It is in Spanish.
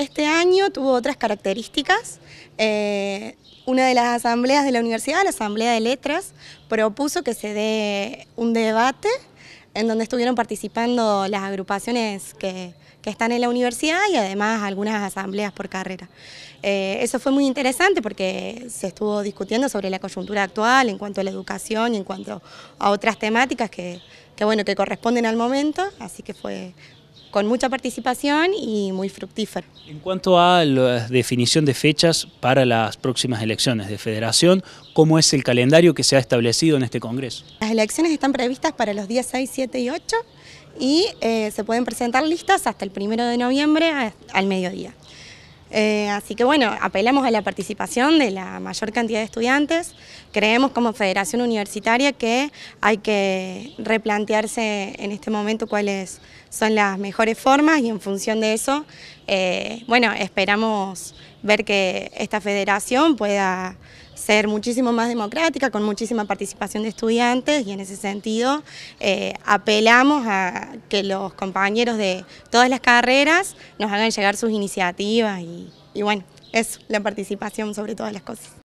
Este año tuvo otras características. Eh, una de las asambleas de la universidad, la Asamblea de Letras, propuso que se dé un debate en donde estuvieron participando las agrupaciones que, están en la universidad y además algunas asambleas por carrera. Eh, eso fue muy interesante porque se estuvo discutiendo sobre la coyuntura actual en cuanto a la educación y en cuanto a otras temáticas que, bueno, que corresponden al momento, así que fue con mucha participación y muy fructífero. En cuanto a la definición de fechas para las próximas elecciones de federación, ¿cómo es el calendario que se ha establecido en este Congreso? Las elecciones están previstas para los días 6, 7 y 8 y eh, se pueden presentar listas hasta el 1 de noviembre al mediodía. Eh, así que bueno, apelamos a la participación de la mayor cantidad de estudiantes. Creemos como Federación Universitaria que hay que replantearse en este momento cuáles son las mejores formas y en función de eso, eh, bueno, esperamos ver que esta federación pueda ser muchísimo más democrática, con muchísima participación de estudiantes y en ese sentido eh, apelamos a que los compañeros de todas las carreras nos hagan llegar sus iniciativas y, y bueno, eso, la participación sobre todas las cosas.